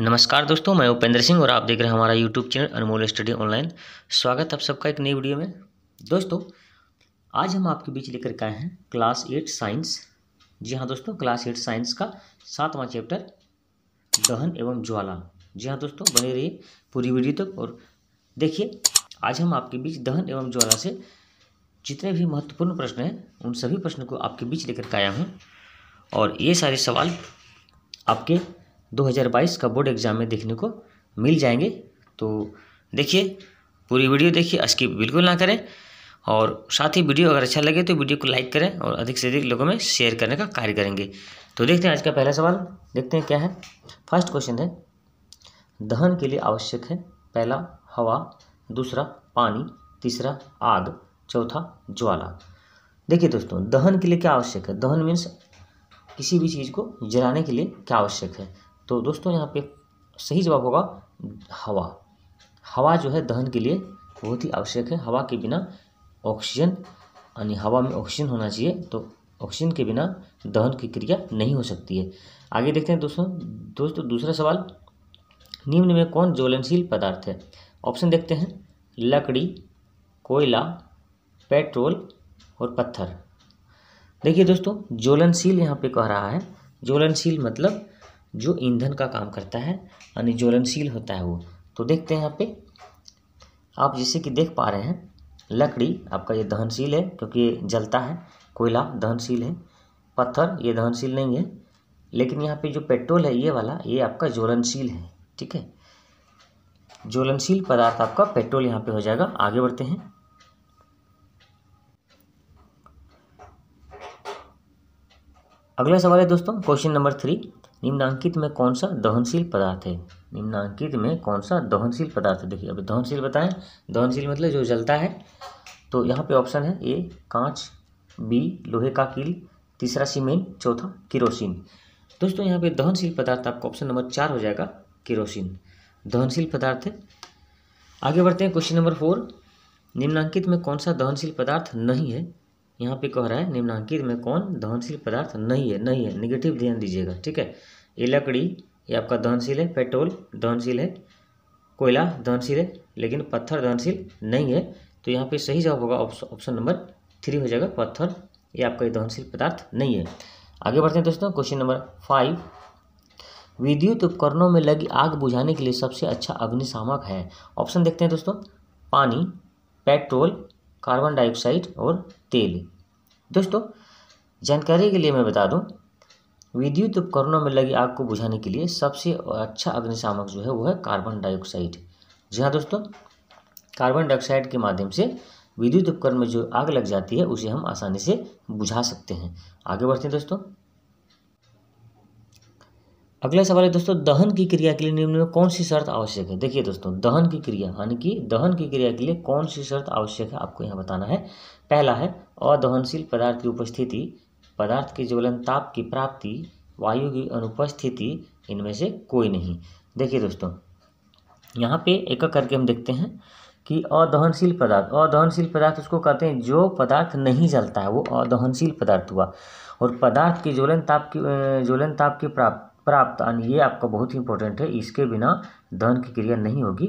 नमस्कार दोस्तों मैं उपेंद्र सिंह और आप देख रहे हैं हमारा YouTube channel Anmol study online स्वागत आप सबका एक नई वीडियो में दोस्तों आज हम आपके बीच लेकर के आए हैं क्लास एट साइंस जी हाँ दोस्तों क्लास एट साइंस का सातवां चैप्टर दहन एवं ज्वाला जी हाँ दोस्तों बने रहिए पूरी वीडियो तक और देखिए आज हम आपके बीच दहन एवं ज्वाला से जितने भी महत्वपूर्ण प्रश्न हैं उन सभी प्रश्नों को आपके बीच लेकर के आया हूँ और ये सारे सवाल आपके 2022 का बोर्ड एग्ज़ाम में देखने को मिल जाएंगे तो देखिए पूरी वीडियो देखिए स्किप बिल्कुल ना करें और साथ ही वीडियो अगर अच्छा लगे तो वीडियो को लाइक करें और अधिक से अधिक लोगों में शेयर करने का कार्य करेंगे तो देखते हैं आज का पहला सवाल देखते हैं क्या है फर्स्ट क्वेश्चन है दहन के लिए आवश्यक है पहला हवा दूसरा पानी तीसरा आग चौथा ज्वाला देखिए दोस्तों दहन के लिए क्या आवश्यक है दहन मीन्स किसी भी चीज़ को जलाने के लिए क्या आवश्यक है तो दोस्तों यहाँ पे सही जवाब होगा हवा हवा जो है दहन के लिए बहुत ही आवश्यक है हवा के बिना ऑक्सीजन यानी हवा में ऑक्सीजन होना चाहिए तो ऑक्सीजन के बिना दहन की क्रिया नहीं हो सकती है आगे देखते हैं दोस्तों दोस्तों दूसरा सवाल निम्न में कौन ज्वलनशील पदार्थ है ऑप्शन देखते हैं लकड़ी कोयला पेट्रोल और पत्थर देखिए दोस्तों ज्वलनशील यहाँ पे कह रहा है ज्वलनशील मतलब जो ईंधन का काम करता है यानी ज्वलनशील होता है वो तो देखते हैं यहाँ पे आप जैसे कि देख पा रहे हैं लकड़ी आपका ये दहनशील है क्योंकि ये जलता है कोयला दहनशील है पत्थर ये दहनशील नहीं है लेकिन यहाँ पे जो पेट्रोल है ये वाला ये आपका ज्वलनशील है ठीक है ज्वलनशील पदार्थ आपका पेट्रोल यहाँ पे हो जाएगा आगे बढ़ते हैं अगला सवाल है दोस्तों क्वेश्चन नंबर थ्री निम्नांकित में कौन सा दहनशील पदार्थ है निम्नांकित में कौन सा दहनशील पदार्थ है देखिए अब दहनशील बताएं दहनशील मतलब जो जलता है तो यहाँ पे ऑप्शन है ए कांच बी लोहे का कील तीसरा सीमेंट चौथा किरोसिन दोस्तों यहाँ पे दहनशील पदार्थ आपका ऑप्शन नंबर चार हो जाएगा किरोसिन दहनशील पदार्थ है आगे बढ़ते हैं क्वेश्चन नंबर फोर निम्नांकित में कौन सा दहनशील पदार्थ नहीं है यहाँ पे कह रहा है निम्नांकित में कौन दहनशील पदार्थ नहीं है नहीं है निगेटिव ध्यान दीजिएगा ठीक है ये लकड़ी ये आपका दहनशील है पेट्रोल दहनशील है कोयला दहनशील है लेकिन पत्थर दहनशील नहीं है तो यहाँ पे सही जवाब होगा ऑप्शन नंबर थ्री हो जाएगा पत्थर ये आपका दहनशील पदार्थ नहीं है आगे बढ़ते हैं दोस्तों क्वेश्चन नंबर फाइव विद्युत उपकरणों में लगी आग बुझाने के लिए सबसे अच्छा अग्निशामक है ऑप्शन देखते हैं दोस्तों पानी पेट्रोल कार्बन डाइऑक्साइड और तेल दोस्तों जानकारी के लिए मैं बता दूं विद्युत उपकरणों में लगी आग को बुझाने के लिए सबसे अच्छा अग्निशामक जो है वो है कार्बन डाइऑक्साइड जी हाँ दोस्तों कार्बन डाइऑक्साइड के माध्यम से विद्युत उपकरण में जो आग लग जाती है उसे हम आसानी से बुझा सकते हैं आगे बढ़ते हैं दोस्तों अगला सवाल है दोस्तों दहन की क्रिया के लिए निम्न में कौन सी शर्त आवश्यक है देखिए दोस्तों दहन की क्रिया यानी कि दहन की क्रिया के लिए कौन सी शर्त आवश्यक है आपको यहाँ बताना है पहला है अदहनशील पदार्थ की उपस्थिति पदार्थ के ज्वलन ताप की प्राप्ति वायु की अनुपस्थिति इनमें से कोई नहीं देखिए दोस्तों यहाँ पे एक करके हम देखते हैं कि अदहनशील पदार्थ अदहनशील पदार्थ उसको कहते हैं जो पदार्थ नहीं जलता है वो अदहनशील पदार्थ हुआ और पदार्थ की ज्वलन ताप की ज्वलन ताप की प्राप्त प्राप्त अन्य ये आपका बहुत ही इंपॉर्टेंट है इसके बिना दहन की क्रिया नहीं होगी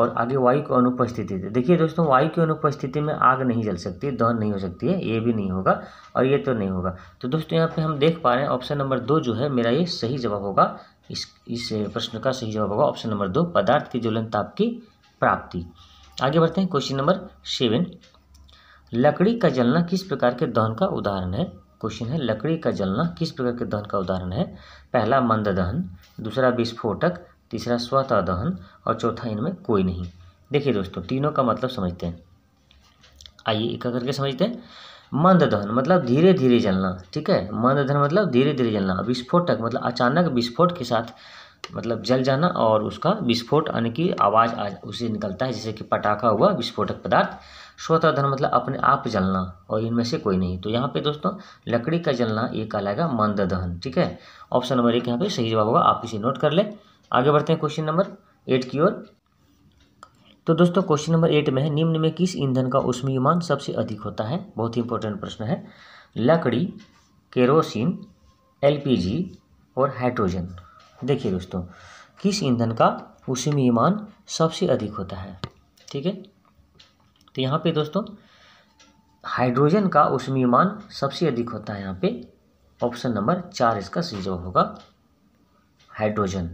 और आगे वायु की अनुपस्थिति देखिए दोस्तों वायु की अनुपस्थिति में आग नहीं जल सकती दहन नहीं हो सकती है ये भी नहीं होगा और ये तो नहीं होगा तो दोस्तों यहाँ पे हम देख पा रहे हैं ऑप्शन नंबर दो जो है मेरा ये सही जवाब होगा इस इस प्रश्न का सही जवाब होगा ऑप्शन नंबर दो पदार्थ की ज्वलन ताप की प्राप्ति आगे बढ़ते हैं क्वेश्चन नंबर सेवन लकड़ी का जलना किस प्रकार के दहन का उदाहरण है क्वेश्चन तो है लकड़ी का जलना किस प्रकार के दहन का उदाहरण है पहला मंद दहन दूसरा विस्फोटक तीसरा स्वतः दहन और चौथा इनमें कोई नहीं देखिए दोस्तों तीनों का मतलब समझते हैं आइए एक करके समझते हैं मंद दहन मतलब धीरे धीरे जलना ठीक है मंद दहन मतलब धीरे धीरे जलना विस्फोटक मतलब अचानक विस्फोट के साथ मतलब जल जाना और उसका विस्फोट यानी कि आवाज़ आ उसे निकलता है जैसे कि पटाखा हुआ विस्फोटक पदार्थ स्वतः धन मतलब अपने आप जलना और इनमें से कोई नहीं तो यहाँ पे दोस्तों लकड़ी का जलना ये कहलाएगा मंद दहन ठीक है ऑप्शन नंबर एक यहाँ पे सही जवाब होगा आप इसे नोट कर लें आगे बढ़ते हैं क्वेश्चन नंबर एट की ओर तो दोस्तों क्वेश्चन नंबर एट में है निम्न में किस ईंधन का उष्मीयमान सबसे अधिक होता है बहुत ही इंपॉर्टेंट प्रश्न है लकड़ी केरोसिन जी और हाइड्रोजन देखिए दोस्तों किस ईंधन का उष्मीय मान सबसे अधिक होता है ठीक है तो यहाँ पे दोस्तों हाइड्रोजन का उष्मीय सबसे अधिक होता है यहाँ पे ऑप्शन नंबर चार इसका सही जवाब होगा हाइड्रोजन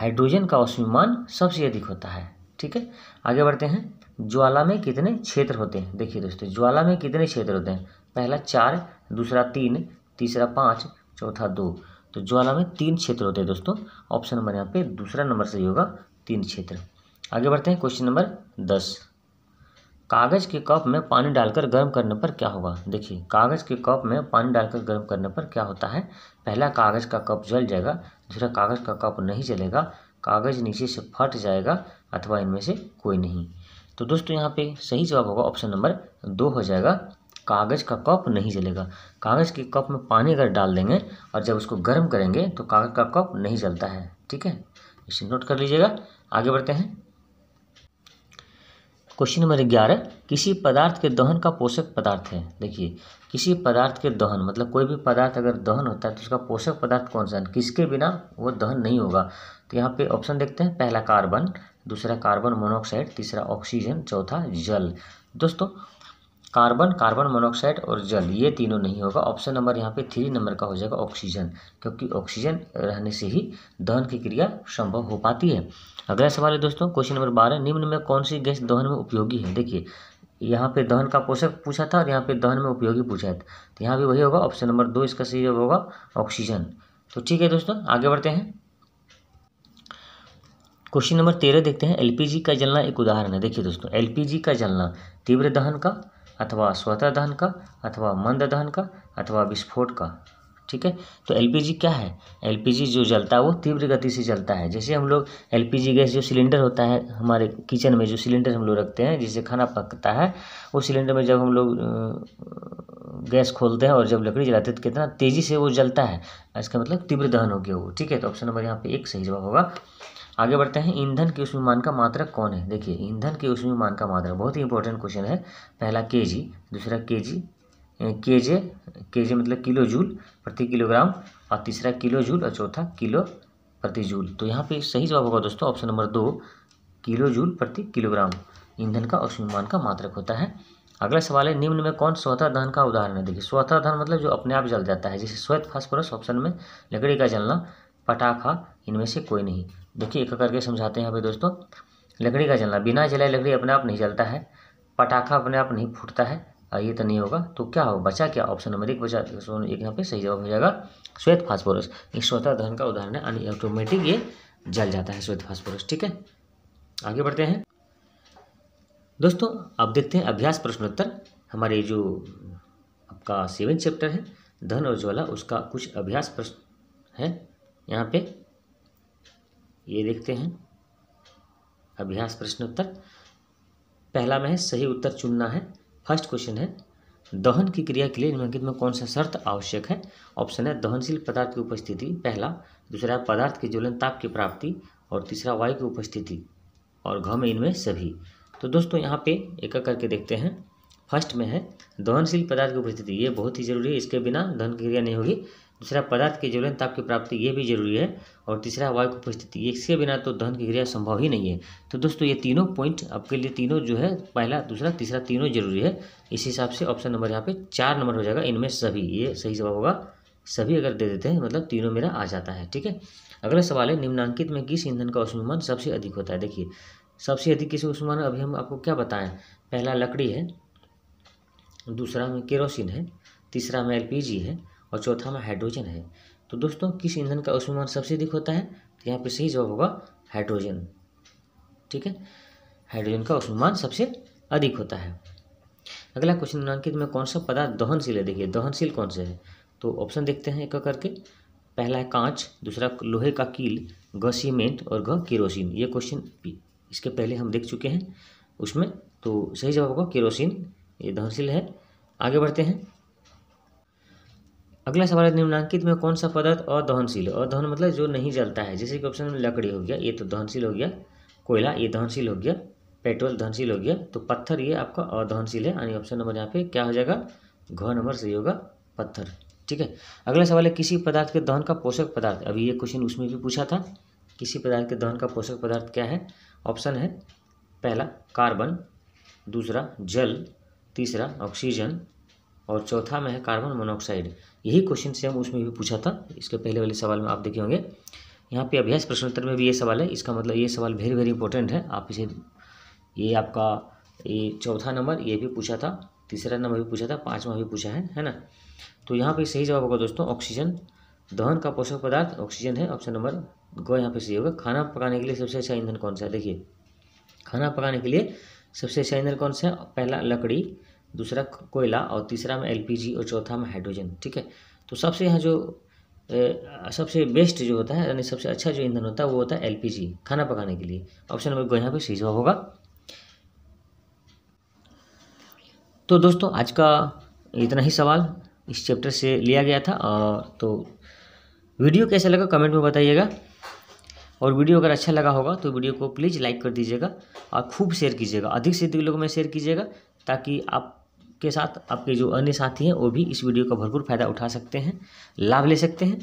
हाइड्रोजन का उष्मीय सबसे अधिक होता है ठीक है आगे बढ़ते हैं ज्वाला में कितने क्षेत्र होते हैं देखिए दोस्तों ज्वाला में कितने क्षेत्र होते हैं पहला चार दूसरा तीन तीसरा पाँच चौथा दो तो ज्वाला में तीन क्षेत्र होते हैं दोस्तों ऑप्शन नंबर यहाँ पे दूसरा नंबर सही होगा तीन क्षेत्र आगे बढ़ते हैं क्वेश्चन नंबर दस कागज़ के कप में पानी डालकर गर्म करने पर क्या होगा देखिए कागज़ के कप में पानी डालकर गर्म करने पर क्या होता है पहला कागज़ का कप जल जाएगा दूसरा कागज़ का कप नहीं जलेगा कागज़ नीचे से फट जाएगा अथवा इनमें से कोई नहीं तो दोस्तों यहाँ पे सही जवाब होगा ऑप्शन नंबर दो हो जाएगा कागज़ का कप नहीं जलेगा कागज़ के कप में पानी अगर डाल देंगे और जब उसको गर्म करेंगे तो कागज़ का कप नहीं जलता है ठीक है इसे नोट कर लीजिएगा आगे बढ़ते हैं क्वेश्चन नंबर ग्यारह किसी पदार्थ के दहन का पोषक पदार्थ है देखिए किसी पदार्थ के दहन मतलब कोई भी पदार्थ अगर दहन होता है तो उसका पोषक पदार्थ कौन सा है किसके बिना वो दहन नहीं होगा तो यहाँ पे ऑप्शन देखते हैं पहला कार्बन दूसरा कार्बन मोनोऑक्साइड तीसरा ऑक्सीजन चौथा जल दोस्तों कार्बन कार्बन मोनोऑक्साइड और जल ये तीनों नहीं होगा ऑप्शन नंबर यहाँ पे थ्री नंबर का हो जाएगा ऑक्सीजन क्योंकि ऑक्सीजन रहने से ही दहन की क्रिया संभव हो पाती है अगला सवाल है दोस्तों क्वेश्चन नंबर बारह निम्न में कौन सी गैस दहन में उपयोगी है देखिए यहाँ पे दहन का पोषक पूछा था और यहाँ पे दहन में उपयोगी पूछा था तो यहाँ भी वही होगा ऑप्शन नंबर दो इसका सही होगा ऑक्सीजन तो ठीक है दोस्तों आगे बढ़ते हैं क्वेश्चन नंबर तेरह देखते हैं एलपीजी का जलना एक उदाहरण है देखिए दोस्तों एलपीजी का जलना तीव्र दहन का अथवा स्वतः दहन का अथवा मंद दहन का अथवा विस्फोट का ठीक है तो एलपीजी क्या है एलपीजी जो जलता है वो तीव्र गति से जलता है जैसे हम लोग एलपीजी गैस जो सिलेंडर होता है हमारे किचन में जो सिलेंडर हम लोग रखते हैं जिससे खाना पकता है वो सिलेंडर में जब हम लोग गैस खोलते हैं और जब लकड़ी जलाते हैं तो कितना तेज़ी से वो जलता है इसका मतलब तीव्र दहन हो गया वो ठीक है तो ऑप्शन नंबर यहाँ पे एक सही जवाब होगा आगे बढ़ते हैं ईंधन के उस विमान का मात्रक कौन है देखिए ईंधन के उस विमान का मात्रक बहुत ही इंपॉर्टेंट क्वेश्चन है पहला के जी दूसरा के जी के जे के जे मतलब किलो जूल प्रति किलोग्राम और तीसरा किलो जूल और चौथा किलो प्रति जूल तो यहाँ पे सही जवाब होगा दोस्तों ऑप्शन नंबर दो किलो जूल प्रति किलोग्राम ईंधन का उष्मीमान का मात्रक होता है अगला सवाल है निम्न में कौन स्वतः दहन का उदाहरण है देखिए स्वतः दहन मतलब जो अपने आप जल जाता है जैसे श्वेत फास्फोरस ऑप्शन में लकड़ी का जलना पटाखा इनमें से कोई नहीं देखिए एक करके समझाते हैं यहाँ दोस्तों लकड़ी का जलना बिना जलाए लकड़ी अपने आप नहीं जलता है पटाखा अपने आप नहीं फूटता है और ये तो नहीं होगा तो क्या होगा बचा क्या ऑप्शन नंबर एक बचा एक यहाँ पे सही जवाब हो जाएगा श्वेत फास्फोरस एक स्वतः धन का उदाहरण है यानी ऑटोमेटिक ये जल जाता है श्वेत फास्फोरस ठीक है आगे बढ़ते हैं दोस्तों अब देखते हैं अभ्यास प्रश्नोत्तर हमारे जो आपका सेवन चैप्टर है धन और ज्वाला उसका कुछ अभ्यास प्रश्न है यहाँ पे ये देखते हैं अभ्यास प्रश्न उत्तर पहला में है सही उत्तर चुनना है फर्स्ट क्वेश्चन है दहन की क्रिया के लिए निम्नलिखित में कौन सा शर्त आवश्यक है ऑप्शन है दहनशील पदार्थ की उपस्थिति पहला दूसरा पदार्थ के ज्वलन ताप की प्राप्ति और तीसरा वायु की उपस्थिति और घ में इनमें सभी तो दोस्तों यहाँ पे एक एक करके देखते हैं फर्स्ट में है दहनशील पदार्थ की उपस्थिति ये बहुत ही जरूरी है इसके बिना दहन की क्रिया नहीं होगी दूसरा पदार्थ के ज्वलन ताप की प्राप्ति ये भी जरूरी है और तीसरा वायु की उपस्थिति इसके बिना तो दहन की क्रिया संभव ही नहीं है तो दोस्तों ये तीनों पॉइंट आपके लिए तीनों जो है पहला दूसरा तीसरा तीनों जरूरी है इस हिसाब से ऑप्शन नंबर यहाँ पे चार नंबर हो जाएगा इनमें सभी ये सही जवाब होगा सभी अगर दे देते हैं मतलब तीनों मेरा आ जाता है ठीक है अगला सवाल है निम्नांकित में किस ईंधन का उष्मान सबसे अधिक होता है देखिए सबसे अधिक किस उष्मान अभी हम आपको क्या बताएं पहला लकड़ी है दूसरा में केरोसिन है तीसरा में एल है और चौथा में हाइड्रोजन है तो दोस्तों किस ईंधन का ऊष्मायन सबसे अधिक होता है तो यहाँ पर सही जवाब होगा हाइड्रोजन ठीक है हाइड्रोजन का ऊष्मायन सबसे अधिक होता है अगला क्वेश्चन निम्नांकित में कौन सा पदार्थ दहनशील है देखिए दहनशील कौन सा है तो ऑप्शन देखते हैं एक करके पहला है कांच दूसरा लोहे का कील ग सीमेंट और घ केरोसिन ये क्वेश्चन इसके पहले हम देख चुके हैं उसमें तो सही जवाब होगा केरोसिन ये दहनशील है आगे बढ़ते हैं अगला सवाल है निम्नांकित में कौन सा पदार्थ अदहनशील और अदहन मतलब जो नहीं जलता है जैसे कि ऑप्शन में लकड़ी हो गया ये तो दहनशील हो गया कोयला ये दहनशील हो गया पेट्रोल दहनशील हो गया तो पत्थर ये आपका अदहनशील है यानी ऑप्शन नंबर यहाँ पे क्या हो जाएगा घ नंबर सही होगा पत्थर ठीक है अगला सवाल है किसी पदार्थ के दहन का पोषक पदार्थ अभी ये क्वेश्चन उसमें भी पूछा था किसी पदार्थ के दहन का पोषक पदार्थ क्या है ऑप्शन है पहला कार्बन दूसरा जल तीसरा ऑक्सीजन और चौथा में है कार्बन मोनोऑक्साइड यही क्वेश्चन से हम उसमें भी पूछा था इसके पहले वाले सवाल में आप देखे होंगे यहाँ पे अभ्यास प्रश्नोत्तर में भी ये सवाल है इसका मतलब ये सवाल वेरी वेरी इंपॉर्टेंट है आप इसे ये आपका ये चौथा नंबर ये भी पूछा था तीसरा नंबर भी पूछा था पाँचवा भी पूछा है है ना तो यहाँ पर सही जवाब होगा दोस्तों ऑक्सीजन दहन का पोषक पदार्थ ऑक्सीजन है ऑप्शन नंबर गो यहाँ पे सही होगा खाना पकाने के लिए सबसे अच्छा ईंधन कौन सा है देखिए खाना पकाने के लिए सबसे अच्छा ईंधन कौन सा है पहला लकड़ी दूसरा कोयला और तीसरा में एलपीजी और चौथा में हाइड्रोजन ठीक है तो सबसे यहाँ जो सबसे बेस्ट जो होता है यानी सबसे अच्छा जो ईंधन होता है वो होता है एलपीजी खाना पकाने के लिए ऑप्शन नंबर को यहाँ पर सही होगा तो दोस्तों आज का इतना ही सवाल इस चैप्टर से लिया गया था तो वीडियो कैसा लगा कमेंट में बताइएगा और वीडियो अगर अच्छा लगा होगा तो वीडियो को प्लीज़ लाइक कर दीजिएगा और खूब शेयर कीजिएगा अधिक से अधिक लोगों में शेयर कीजिएगा ताकि आप के साथ आपके जो अन्य साथी हैं वो भी इस वीडियो का भरपूर फ़ायदा उठा सकते हैं लाभ ले सकते हैं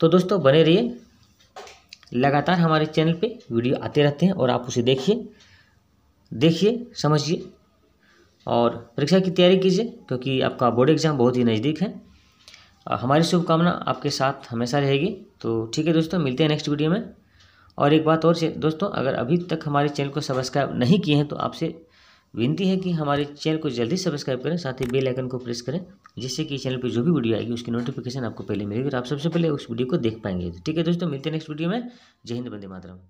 तो दोस्तों बने रहिए लगातार हमारे चैनल पे वीडियो आते रहते हैं और आप उसे देखिए देखिए समझिए और परीक्षा की तैयारी कीजिए क्योंकि आपका बोर्ड एग्ज़ाम बहुत ही नज़दीक है हमारी शुभकामना आपके साथ हमेशा रहेगी तो ठीक है दोस्तों मिलते हैं नेक्स्ट वीडियो में और एक बात और दोस्तों अगर अभी तक हमारे चैनल को सब्सक्राइब नहीं किए हैं तो आपसे विनती है कि हमारे चैनल को जल्दी सब्सक्राइब करें साथ ही बेल आइकन को प्रेस करें जिससे कि चैनल पर जो भी वीडियो आएगी उसकी नोटिफिकेशन आपको पहले मिलेगी और आप सबसे पहले उस वीडियो को देख पाएंगे ठीक है दोस्तों मिलते हैं नेक्स्ट वीडियो में जय हिंद बंदे मातरम